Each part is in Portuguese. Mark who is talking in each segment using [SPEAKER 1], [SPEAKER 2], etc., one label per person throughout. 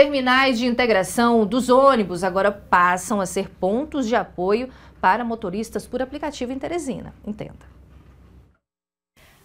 [SPEAKER 1] Terminais de integração dos ônibus agora passam a ser pontos de apoio para motoristas por aplicativo em Teresina. Entenda.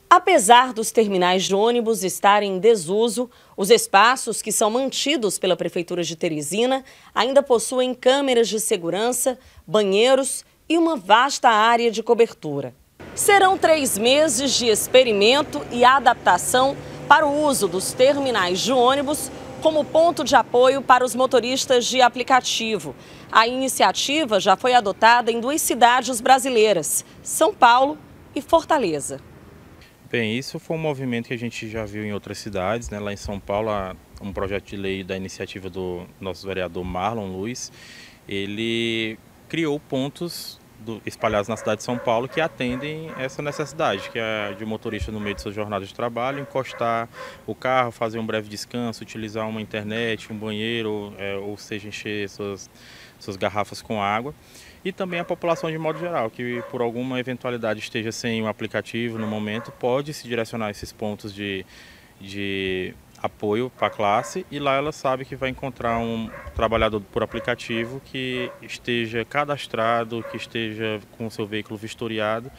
[SPEAKER 2] Apesar dos terminais de ônibus estarem em desuso, os espaços que são mantidos pela Prefeitura de Teresina ainda possuem câmeras de segurança, banheiros e uma vasta área de cobertura. Serão três meses de experimento e adaptação para o uso dos terminais de ônibus como ponto de apoio para os motoristas de aplicativo. A iniciativa já foi adotada em duas cidades brasileiras, São Paulo e Fortaleza.
[SPEAKER 3] Bem, isso foi um movimento que a gente já viu em outras cidades, né? lá em São Paulo, um projeto de lei da iniciativa do nosso vereador Marlon Luiz, ele criou pontos do, espalhados na cidade de São Paulo que atendem essa necessidade, que é de o um motorista no meio de sua jornada de trabalho encostar o carro, fazer um breve descanso, utilizar uma internet, um banheiro, é, ou seja, encher suas, suas garrafas com água. E também a população de modo geral, que por alguma eventualidade esteja sem o um aplicativo no momento, pode se direcionar a esses pontos de, de apoio para a classe e lá ela sabe que vai encontrar um trabalhador por aplicativo que esteja cadastrado, que esteja com o seu veículo vistoriado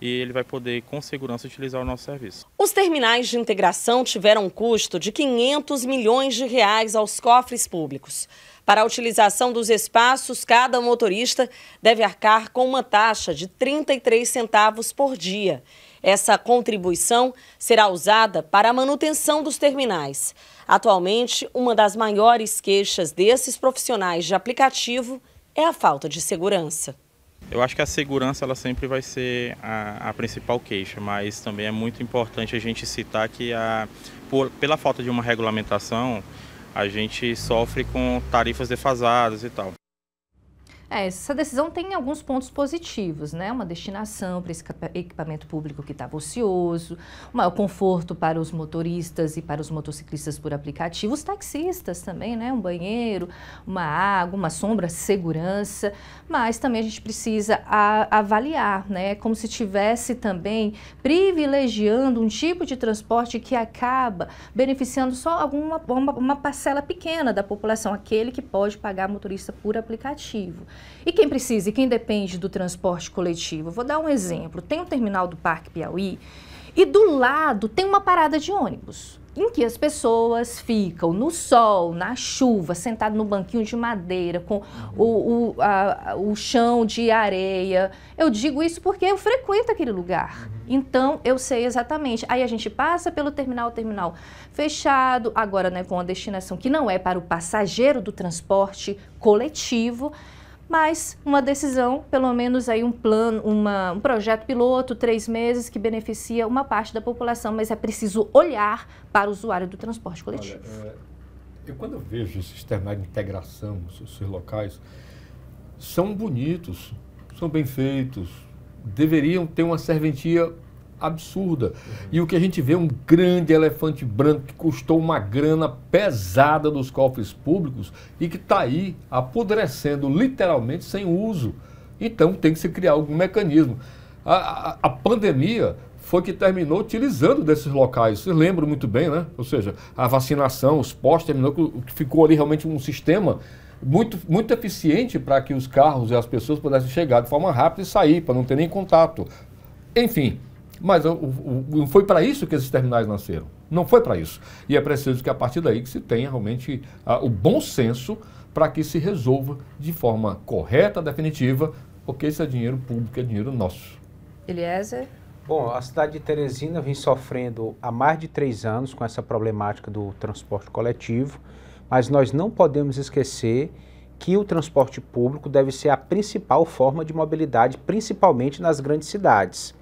[SPEAKER 3] e ele vai poder com segurança utilizar o nosso serviço.
[SPEAKER 2] Os terminais de integração tiveram um custo de 500 milhões de reais aos cofres públicos. Para a utilização dos espaços, cada motorista deve arcar com uma taxa de 33 centavos por dia. Essa contribuição será usada para a manutenção dos terminais. Atualmente, uma das maiores queixas desses profissionais de aplicativo é a falta de segurança.
[SPEAKER 3] Eu acho que a segurança ela sempre vai ser a, a, principal queixa, mas também é muito importante a gente citar que a, por, pela falta de uma regulamentação, a gente sofre com tarifas defasadas e tal.
[SPEAKER 1] É, essa decisão tem alguns pontos positivos, né? Uma destinação para esse equipamento público que estava tá ocioso, um maior conforto para os motoristas e para os motociclistas por aplicativo, os taxistas também, né? Um banheiro, uma água, uma sombra, segurança, mas também a gente precisa a, avaliar, né? Como se tivesse também privilegiando um tipo de transporte que acaba beneficiando só alguma uma, uma parcela pequena da população, aquele que pode pagar motorista por aplicativo. E quem precisa e quem depende do transporte coletivo? Vou dar um exemplo. Tem um terminal do Parque Piauí e do lado tem uma parada de ônibus em que as pessoas ficam no sol, na chuva, sentado no banquinho de madeira, com o, o, a, o chão de areia. Eu digo isso porque eu frequento aquele lugar. Uhum. Então, eu sei exatamente. Aí a gente passa pelo terminal, terminal fechado, agora né, com a destinação que não é para o passageiro do transporte coletivo mas uma decisão, pelo menos aí um plano, uma, um projeto piloto, três meses, que beneficia uma parte da população, mas é preciso olhar para o usuário do transporte coletivo.
[SPEAKER 4] Olha, eh, é, eu, quando eu vejo esses terminais de integração, esses locais, são bonitos, são bem feitos, deveriam ter uma serventia absurda. Uhum. E o que a gente vê é um grande elefante branco que custou uma grana pesada dos cofres públicos e que está aí apodrecendo literalmente sem uso. Então tem que se criar algum mecanismo. A, a, a pandemia foi que terminou utilizando desses locais. Vocês lembram muito bem, né? Ou seja, a vacinação, os postos, terminou que ficou ali realmente um sistema muito, muito eficiente para que os carros e as pessoas pudessem chegar de forma rápida e sair, para não ter nem contato. Enfim, mas o, o, foi para isso que esses terminais nasceram. Não foi para isso. E é preciso que a partir daí que se tenha realmente ah, o bom senso para que se resolva de forma correta, definitiva, porque esse é dinheiro público, é dinheiro nosso.
[SPEAKER 1] Eliezer?
[SPEAKER 5] Bom, a cidade de Teresina vem sofrendo há mais de três anos com essa problemática do transporte coletivo, mas nós não podemos esquecer que o transporte público deve ser a principal forma de mobilidade, principalmente nas grandes cidades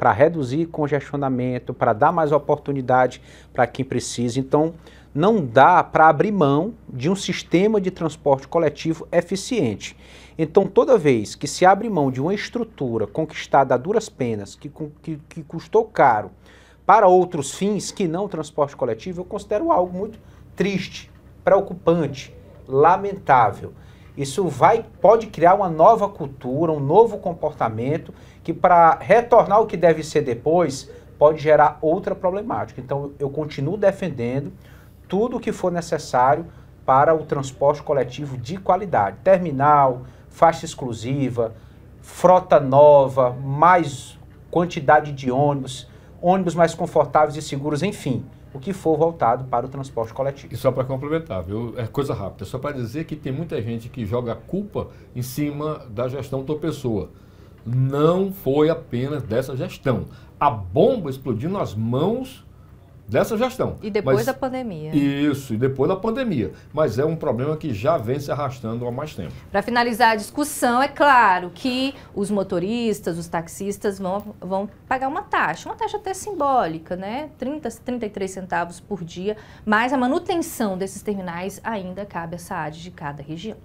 [SPEAKER 5] para reduzir congestionamento, para dar mais oportunidade para quem precisa. Então, não dá para abrir mão de um sistema de transporte coletivo eficiente. Então, toda vez que se abre mão de uma estrutura conquistada a duras penas, que, que, que custou caro, para outros fins que não o transporte coletivo, eu considero algo muito triste, preocupante, lamentável. Isso vai pode criar uma nova cultura, um novo comportamento que para retornar o que deve ser depois pode gerar outra problemática. Então eu continuo defendendo tudo o que for necessário para o transporte coletivo de qualidade, terminal, faixa exclusiva, frota nova, mais quantidade de ônibus, ônibus mais
[SPEAKER 4] confortáveis e seguros, enfim o que for voltado para o transporte coletivo. E só para complementar, viu? É coisa rápida, só para dizer que tem muita gente que joga a culpa em cima da gestão da pessoa. Não foi apenas dessa gestão. A bomba explodiu nas mãos dessa gestão. E depois Mas, da
[SPEAKER 1] pandemia. Né?
[SPEAKER 4] Isso, e depois da pandemia. Mas é um problema que já vem se arrastando há mais tempo.
[SPEAKER 1] Para finalizar a discussão, é claro que os motoristas, os taxistas vão, vão pagar uma taxa, uma taxa até simbólica, né? 30, 33 centavos por dia, mas a manutenção desses terminais ainda cabe à SAD de cada região.